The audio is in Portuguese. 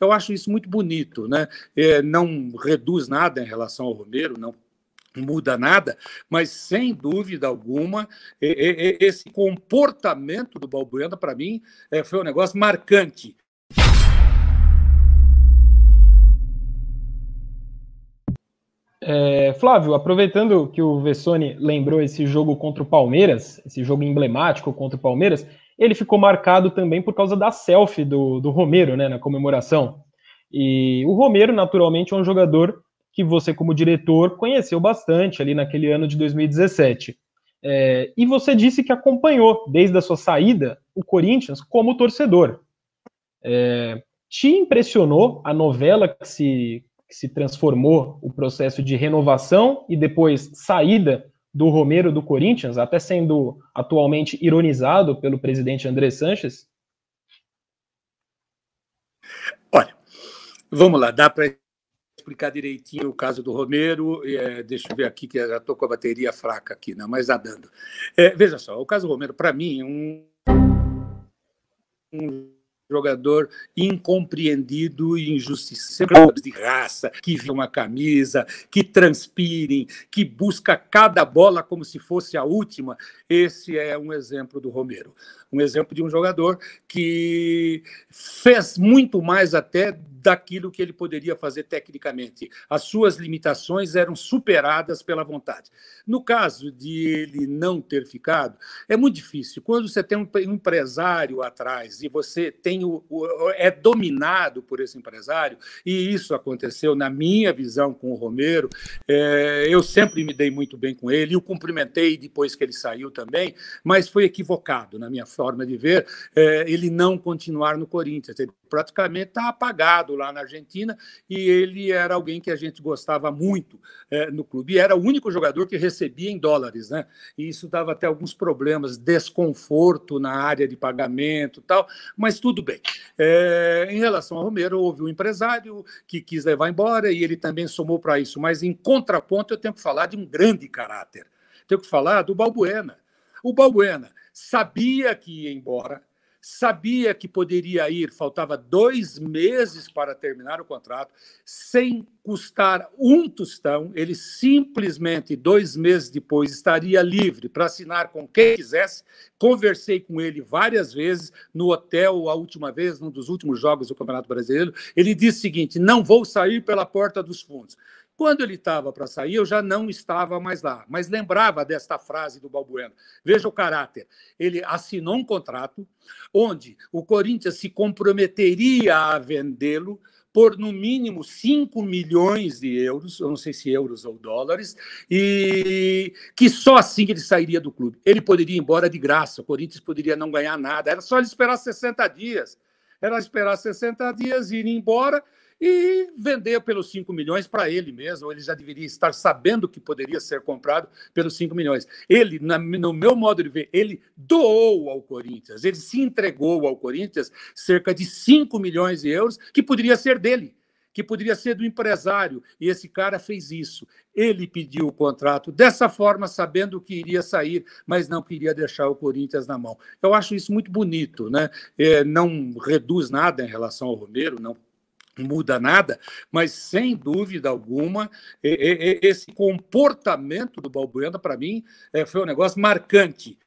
Eu acho isso muito bonito, né? É, não reduz nada em relação ao Romero, não muda nada, mas sem dúvida alguma, é, é, é, esse comportamento do Balbuena, para mim, foi um negócio marcante. É, Flávio, aproveitando que o Vessone lembrou esse jogo contra o Palmeiras, esse jogo emblemático contra o Palmeiras, ele ficou marcado também por causa da selfie do, do Romero, né, na comemoração. E o Romero, naturalmente, é um jogador que você, como diretor, conheceu bastante ali naquele ano de 2017. É, e você disse que acompanhou, desde a sua saída, o Corinthians como torcedor. É, te impressionou a novela que se, que se transformou o processo de renovação e depois saída do Romero do Corinthians, até sendo atualmente ironizado pelo presidente André Sanches? Olha, vamos lá, dá para explicar direitinho o caso do Romero. É, deixa eu ver aqui, que já estou com a bateria fraca aqui, não, né, mas nadando. É, veja só, o caso do Romero, para mim, é um, um jogador incompreendido e injustiçado de raça, que vê uma camisa, que transpirem, que busca cada bola como se fosse a última. Esse é um exemplo do Romero. Um exemplo de um jogador que fez muito mais até daquilo que ele poderia fazer tecnicamente. As suas limitações eram superadas pela vontade. No caso de ele não ter ficado, é muito difícil. Quando você tem um empresário atrás e você tem o, o é dominado por esse empresário, e isso aconteceu na minha visão com o Romero, é, eu sempre me dei muito bem com ele, o cumprimentei depois que ele saiu também, mas foi equivocado na minha forma de ver é, ele não continuar no Corinthians. Ele praticamente está apagado lá na Argentina e ele era alguém que a gente gostava muito é, no clube. E era o único jogador que recebia em dólares, né? E isso dava até alguns problemas, desconforto na área de pagamento tal, mas tudo bem. É, em relação ao Romero, houve um empresário que quis levar embora e ele também somou para isso, mas em contraponto eu tenho que falar de um grande caráter. Tenho que falar do Balbuena. O Balbuena sabia que ia embora, sabia que poderia ir, faltava dois meses para terminar o contrato, sem custar um tostão, ele simplesmente, dois meses depois, estaria livre para assinar com quem quisesse. Conversei com ele várias vezes, no hotel, a última vez, num dos últimos jogos do Campeonato Brasileiro. Ele disse o seguinte: não vou sair pela porta dos fundos. Quando ele estava para sair, eu já não estava mais lá, mas lembrava desta frase do Balbuena. Veja o caráter. Ele assinou um contrato onde o Corinthians se comprometeria a vendê-lo por no mínimo 5 milhões de euros, eu não sei se euros ou dólares, e que só assim ele sairia do clube. Ele poderia ir embora de graça, o Corinthians poderia não ganhar nada, era só ele esperar 60 dias. Era esperar 60 dias, e ir embora, e vender pelos 5 milhões para ele mesmo. Ele já deveria estar sabendo que poderia ser comprado pelos 5 milhões. Ele, na, no meu modo de ver, ele doou ao Corinthians, ele se entregou ao Corinthians cerca de 5 milhões de euros que poderia ser dele que poderia ser do empresário. E esse cara fez isso. Ele pediu o contrato dessa forma, sabendo que iria sair, mas não queria deixar o Corinthians na mão. Eu acho isso muito bonito, né? É, não reduz nada em relação ao Romero, não muda nada, mas sem dúvida alguma, esse comportamento do Balbuena, para mim, é, foi um negócio marcante.